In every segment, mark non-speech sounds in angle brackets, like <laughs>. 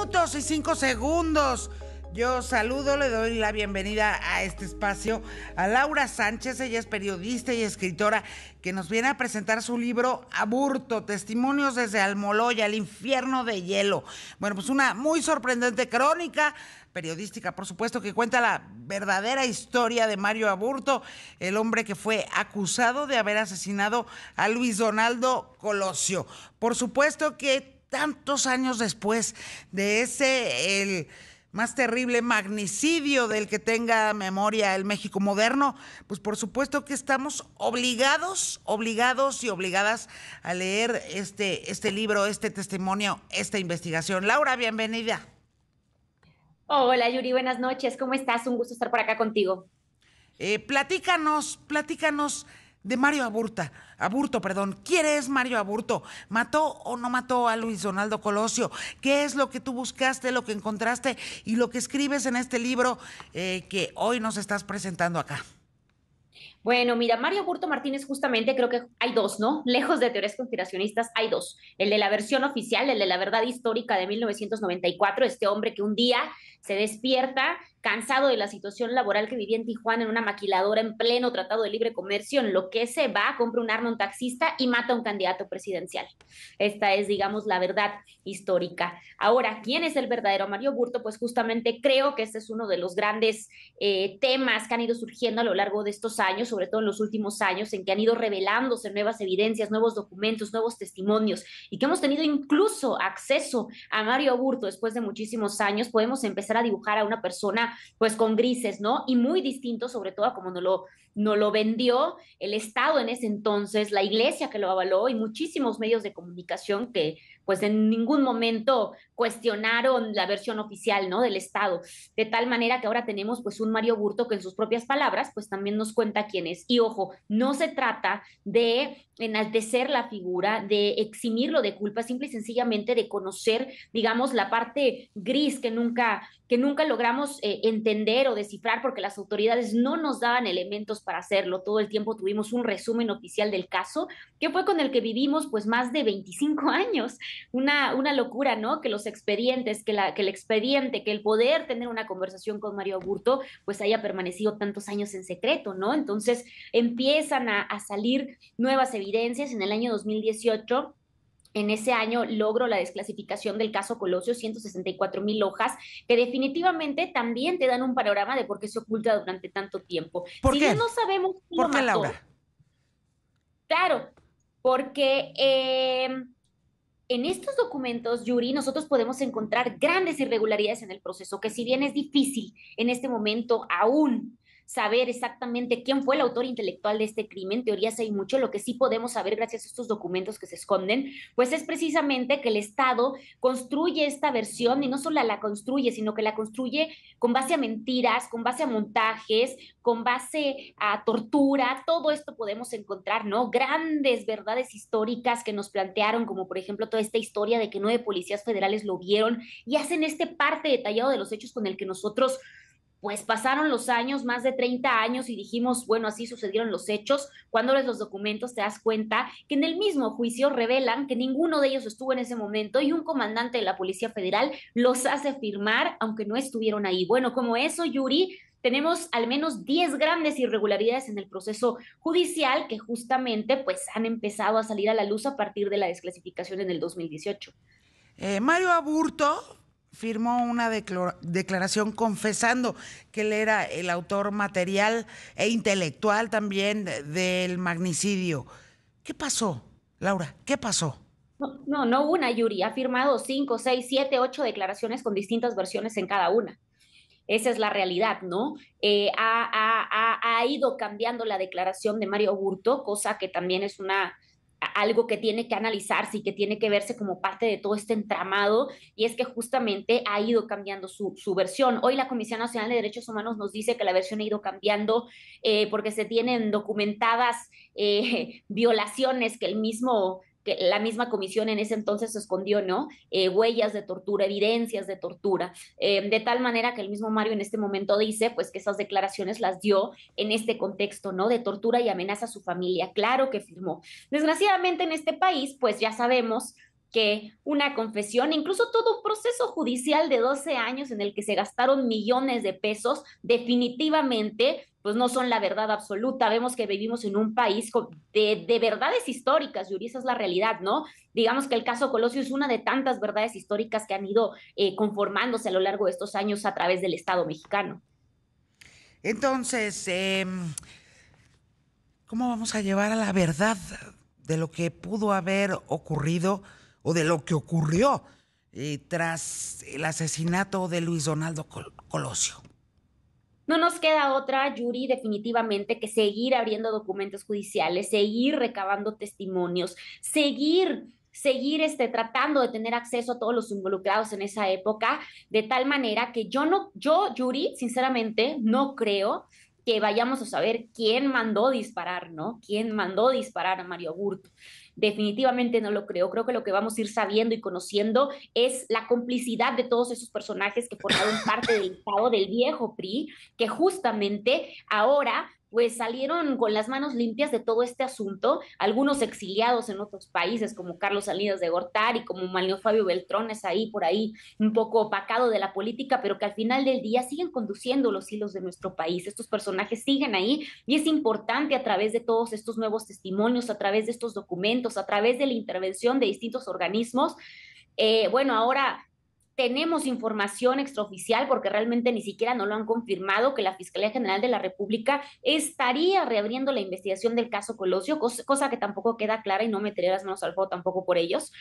minutos y cinco segundos. Yo saludo, le doy la bienvenida a este espacio a Laura Sánchez, ella es periodista y escritora que nos viene a presentar su libro Aburto, Testimonios desde Almoloya, el infierno de hielo. Bueno, pues una muy sorprendente crónica periodística, por supuesto, que cuenta la verdadera historia de Mario Aburto, el hombre que fue acusado de haber asesinado a Luis Donaldo Colosio. Por supuesto que tantos años después de ese, el más terrible magnicidio del que tenga memoria el México moderno, pues por supuesto que estamos obligados, obligados y obligadas a leer este, este libro, este testimonio, esta investigación. Laura, bienvenida. Hola Yuri, buenas noches, ¿cómo estás? Un gusto estar por acá contigo. Eh, platícanos, platícanos de Mario Aburta, Aburto, perdón. ¿Quién es Mario Aburto? ¿Mató o no mató a Luis Donaldo Colosio? ¿Qué es lo que tú buscaste, lo que encontraste y lo que escribes en este libro eh, que hoy nos estás presentando acá? Bueno, mira, Mario Aburto Martínez justamente creo que hay dos, ¿no? Lejos de teorías conspiracionistas, hay dos. El de la versión oficial, el de la verdad histórica de 1994, este hombre que un día se despierta cansado de la situación laboral que vivía en Tijuana en una maquiladora en pleno tratado de libre comercio, en lo que se va, compra un arma a un taxista y mata a un candidato presidencial. Esta es, digamos, la verdad histórica. Ahora, ¿quién es el verdadero Mario Burto? Pues justamente creo que este es uno de los grandes eh, temas que han ido surgiendo a lo largo de estos años, sobre todo en los últimos años, en que han ido revelándose nuevas evidencias, nuevos documentos, nuevos testimonios y que hemos tenido incluso acceso a Mario Burto después de muchísimos años. Podemos empezar a dibujar a una persona pues con grises, ¿no? Y muy distinto sobre todo a como no lo, lo vendió el Estado en ese entonces, la iglesia que lo avaló y muchísimos medios de comunicación que pues en ningún momento cuestionaron la versión oficial, ¿no? Del Estado. De tal manera que ahora tenemos pues un Mario Burto que en sus propias palabras pues también nos cuenta quién es. Y ojo, no se trata de enaltecer la figura, de eximirlo de culpa, simple y sencillamente de conocer, digamos, la parte gris que nunca, que nunca logramos eh, entender o descifrar porque las autoridades no nos daban elementos para hacerlo. Todo el tiempo tuvimos un resumen oficial del caso, que fue con el que vivimos pues más de 25 años una, locura, ¿no? Que los expedientes, que, el expediente, que el poder tener una conversación con Mario Aburto, pues haya permanecido tantos años en secreto, ¿no? Entonces empiezan a, salir nuevas evidencias en el año 2018. En ese año logro la desclasificación del caso Colosio, 164 mil hojas, que definitivamente también te dan un panorama de por qué se oculta durante tanto tiempo. ¿Por si no sabemos ¿Por qué, Laura? Claro, porque eh, en estos documentos, Yuri, nosotros podemos encontrar grandes irregularidades en el proceso, que si bien es difícil en este momento aún saber exactamente quién fue el autor intelectual de este crimen, teorías hay mucho, lo que sí podemos saber gracias a estos documentos que se esconden, pues es precisamente que el Estado construye esta versión y no solo la construye, sino que la construye con base a mentiras, con base a montajes, con base a tortura, todo esto podemos encontrar, ¿no? Grandes verdades históricas que nos plantearon, como por ejemplo toda esta historia de que nueve policías federales lo vieron y hacen este parte detallado de los hechos con el que nosotros pues pasaron los años, más de 30 años, y dijimos, bueno, así sucedieron los hechos. Cuando lees los documentos te das cuenta que en el mismo juicio revelan que ninguno de ellos estuvo en ese momento y un comandante de la Policía Federal los hace firmar, aunque no estuvieron ahí. Bueno, como eso, Yuri, tenemos al menos 10 grandes irregularidades en el proceso judicial que justamente pues han empezado a salir a la luz a partir de la desclasificación en el 2018. Eh, Mario Aburto, firmó una declaración confesando que él era el autor material e intelectual también del magnicidio. ¿Qué pasó, Laura? ¿Qué pasó? No, no, una, Yuri. Ha firmado cinco, seis, siete, ocho declaraciones con distintas versiones en cada una. Esa es la realidad, ¿no? Eh, ha, ha ido cambiando la declaración de Mario Burto, cosa que también es una, algo que tiene que analizarse y que tiene que verse como parte de todo este entramado, y es que justamente ha ido cambiando su, versión. Hoy la Comisión Nacional de Derechos Humanos nos dice que la versión ha ido cambiando eh, porque se tienen documentadas eh, <laughs> violaciones que el mismo que la misma comisión en ese entonces escondió, ¿no? Eh, huellas de tortura, evidencias de tortura, eh, de tal manera que el mismo Mario en este momento dice, pues que esas declaraciones las dio en este contexto, ¿no? De tortura y amenaza a su familia, claro que firmó. Desgraciadamente en este país, pues ya sabemos que una confesión, incluso todo un proceso judicial de 12 años en el que se gastaron millones de pesos, definitivamente, pues no son la verdad absoluta. Vemos que vivimos en un país de, verdades históricas, y esa es la realidad, ¿no? Digamos que el caso Colosio es una de tantas verdades históricas que han ido eh, conformándose a lo largo de estos años a través del Estado mexicano. Entonces, eh, ¿cómo vamos a llevar a la verdad de lo que pudo haber ocurrido? o de lo que ocurrió eh, tras el asesinato de Luis Donaldo Colosio. No nos queda otra, Yuri, definitivamente que seguir abriendo documentos judiciales, seguir recabando testimonios, seguir seguir este, tratando de tener acceso a todos los involucrados en esa época, de tal manera que yo no, yo, Yuri, sinceramente, no creo que vayamos a saber quién mandó disparar, ¿no? ¿Quién mandó disparar a Mario Burto definitivamente no lo creo. Creo que lo que vamos a ir sabiendo y conociendo es la complicidad de todos esos personajes que formaron <laughs> parte del estado del viejo PRI, que justamente ahora pues salieron con las manos limpias de todo este asunto, algunos exiliados en otros países como Carlos Salinas de Gortari, como Manuel Fabio Beltrones ahí por ahí un poco opacado de la política, pero que al final del día siguen conduciendo los hilos de nuestro país. Estos personajes siguen ahí y es importante a través de todos estos nuevos testimonios, a través de estos documentos a través de la intervención de distintos organismos. Eh, bueno, ahora tenemos información extraoficial, porque realmente ni siquiera no lo han confirmado, que la Fiscalía General de la República estaría reabriendo la investigación del caso Colosio, cosa que tampoco queda clara y no meteré las manos al fuego tampoco por ellos.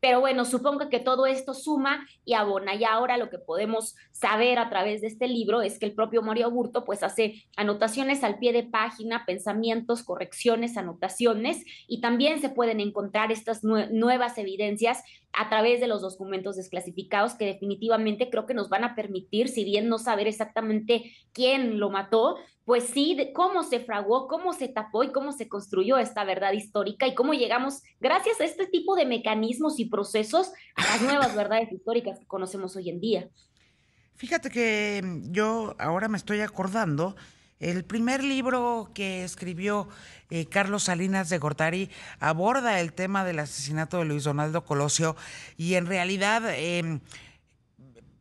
Pero bueno, supongo que todo esto suma y abona. Y ahora lo que podemos saber a través de este libro es que el propio Mario Burto pues hace anotaciones al pie de página, pensamientos, correcciones, anotaciones y también se pueden encontrar estas nuevas evidencias a través de los documentos desclasificados que definitivamente creo que nos van a permitir, si bien no saber exactamente quién lo mató, pues sí, cómo se fraguó, cómo se tapó y cómo se construyó esta verdad histórica y cómo llegamos, gracias a este tipo de mecanismos y procesos, a las nuevas <laughs> verdades históricas que conocemos hoy en día. Fíjate que mm, yo ahora me estoy acordando el primer libro que escribió eh, Carlos Salinas de Gortari aborda el tema del asesinato de Luis Donaldo Colosio y en realidad él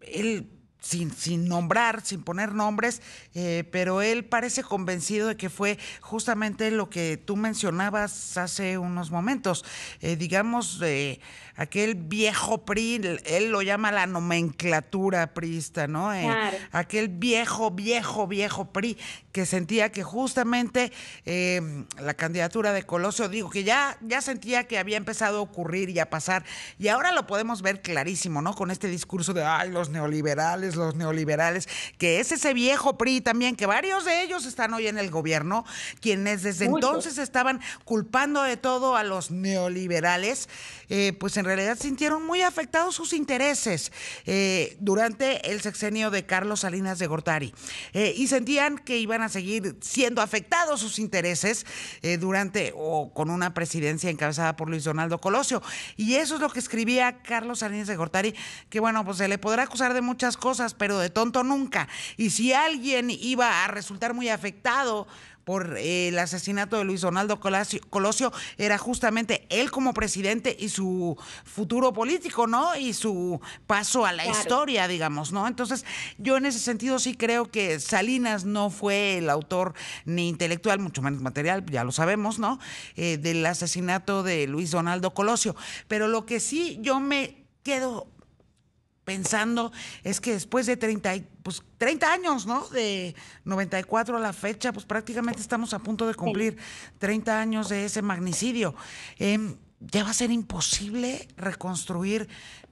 em, sin, sin, nombrar, sin poner nombres, eh, pero él parece convencido de que fue justamente lo que tú mencionabas hace unos momentos. Eh, digamos, eh, aquel viejo PRI, él lo llama la nomenclatura priista, ¿no? Aquel viejo, viejo, viejo PRI que sentía que justamente la candidatura de Colosio, digo, que ya, ya sentía que había empezado a ocurrir y a pasar. Y ahora lo podemos ver clarísimo, ¿no? Con este discurso de, ay, los neoliberales los neoliberales, que es ese viejo PRI también, que varios de ellos están hoy en el gobierno, quienes desde entonces estaban culpando de todo a los neoliberales, eh, pues en realidad sintieron muy afectados sus intereses eh, durante el sexenio de Carlos Salinas de Gortari eh, y sentían que iban a seguir siendo afectados sus intereses durante o con una presidencia encabezada por Luis Donaldo Colosio. Y eso es lo que escribía Carlos Salinas de Gortari, que bueno, pues se le podrá acusar de muchas cosas pero de tonto nunca. Y si alguien iba a resultar muy afectado por eh, el asesinato de Luis Donaldo Colosio, era justamente él como presidente y su futuro político, ¿no? Y su paso a la historia, digamos, ¿no? Entonces, yo en ese sentido sí creo que Salinas no fue el autor ni intelectual, mucho menos material, ya lo sabemos, ¿no? Eh, del asesinato de Luis Donaldo Colosio. Pero lo que sí yo me quedo pensando es que después de 30, pues, años, ¿no? De 94 a la fecha, pues prácticamente estamos a punto de cumplir 30 años de ese magnicidio. Em, ya va a ser imposible reconstruir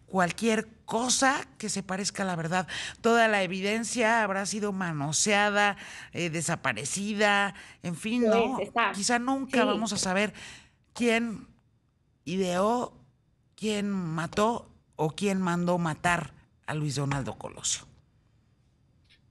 cualquier cosa que se parezca a la verdad. Toda la evidencia habrá sido manoseada, eh, desaparecida, en fin, ¿no? Quizá nunca vamos a saber quién ideó, quién mató o quién mandó matar a Luis Donaldo Coloso?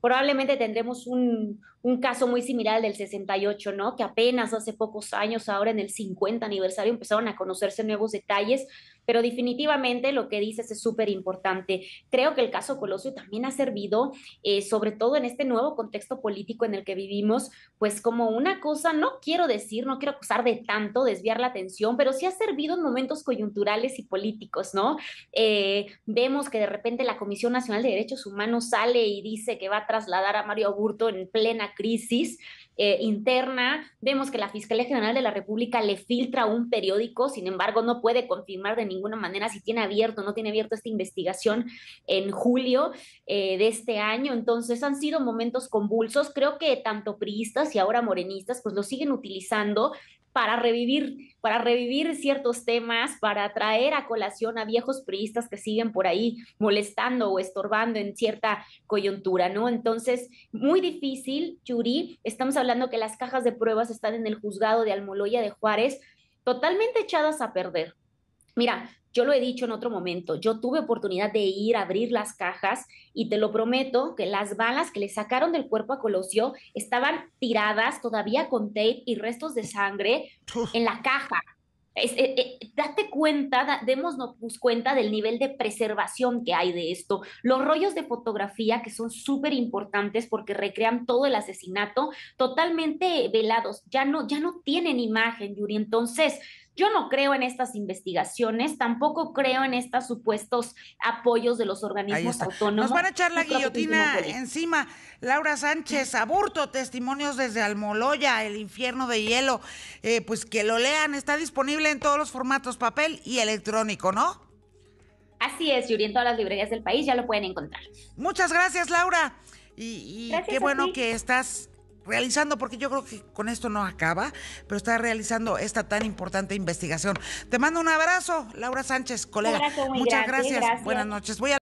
probablemente tendremos un, un, caso muy similar al del 68, ¿no? Que apenas hace pocos años, ahora en el 50 aniversario, empezaron a conocerse nuevos detalles pero definitivamente lo que dices es súper importante. Creo que el caso Colosio también ha servido, eh, sobre todo en este nuevo contexto político en el que vivimos, pues como una cosa, no quiero decir, no quiero acusar de tanto, desviar la atención, pero sí ha servido en momentos coyunturales y políticos, ¿no? Eh, vemos que de repente la Comisión Nacional de Derechos Humanos sale y dice que va a trasladar a Mario Aburto en plena crisis. Eh, interna, vemos que la Fiscalía General de la República le filtra un periódico, sin embargo no puede confirmar de ninguna manera si tiene abierto o no tiene abierto esta investigación en julio eh, de este año. Entonces han sido momentos convulsos, creo que tanto priistas y ahora morenistas pues lo siguen utilizando para revivir, para revivir ciertos temas, para traer a colación a viejos priistas que siguen por ahí molestando o estorbando en cierta coyuntura, ¿no? Entonces, muy difícil, Yuri, estamos hablando que las cajas de pruebas están en el juzgado de Almoloya de Juárez, totalmente echadas a perder. Mira, yo lo he dicho en otro momento, yo tuve oportunidad de ir a abrir las cajas y te lo prometo que las balas que le sacaron del cuerpo a Colosio estaban tiradas todavía con tape y restos de sangre en la caja. Eh, eh, date cuenta, da, cuenta del nivel de preservación que hay de esto. Los rollos de fotografía que son súper importantes porque recrean todo el asesinato totalmente velados. Ya no, ya no tienen imagen, Yuri. Entonces, yo no creo en estas investigaciones, tampoco creo en estos supuestos apoyos de los organismos autónomos. Nos van a echar la guillotina encima. Laura Sánchez, aburto, testimonios desde Almoloya, el infierno de hielo. Eh, pues que lo lean, está disponible en todos los formatos, papel y electrónico, ¿no? Así es, y en todas las librerías del país ya lo pueden encontrar. Muchas gracias, Laura. Y, qué bueno que estás realizando, porque yo creo que con esto no acaba, pero está realizando esta tan importante investigación. Te mando un abrazo, Laura Sánchez, colega. Muchas gracias. gracias. Buenas noches. Voy a